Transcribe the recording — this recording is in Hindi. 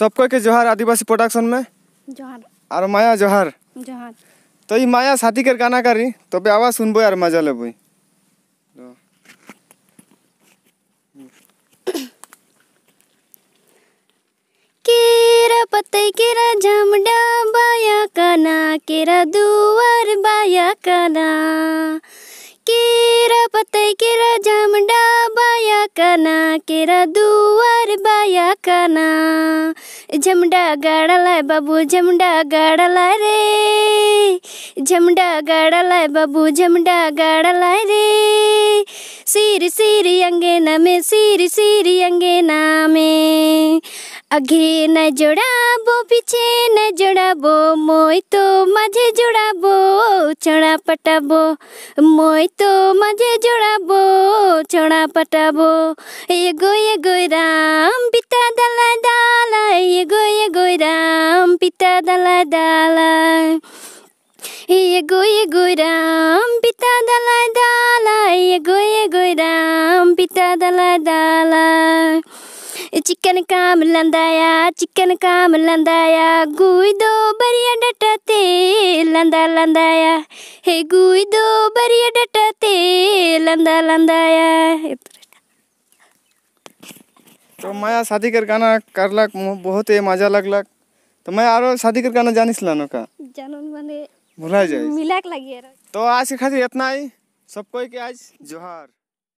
सबको के जोहार आदिवासी प्रोडक्शन में जोहार और माया जोहार जोहार तो ये माया साथी कर गाना करी तो पे आवाज सुनबो यार मजा लेबो केरा पत्ते केरा झमडा बाया काना केरा दुवार बाया काना केरा पत्ते केरा झमडा bayakana kira duwar bayakana झमडा गाड़लाय बाबू झमडा गाड़लाय रे झमडा गाड़लाय बाबू झमडा गाड़लाय रे सिर सिर अंगेना में सिर सिर अंगेना में आगे न जोड़ाबो पीछे न जोड़ाबो मोय तो माझे जोड़ाबो चढ़ा पटाबो मोय तो माझे जोड़ाबो चोड़ा पटाबो एगो एगो राम पिता दाला दाला एगो एगो राम पिता दाला दाला एगो एगो राम पिता दाला दाला एगो एगो राम पिता दाला दाला चिकन काम लंदाया चिकन काम लंदाया गुई दो बरिया ते लंदा लंदाया हे गुई दो बरिया डटते लंदा लंदाया तो मैं शादी कर गाना कर करलक बहुत ही मजा लग लग तो मैं आरो शादी कर गाना जानी लानो का जानन माने भुला जाए मिला मिलाक लगिए तो आज के खातिर इतना ही सबको के आज जोहार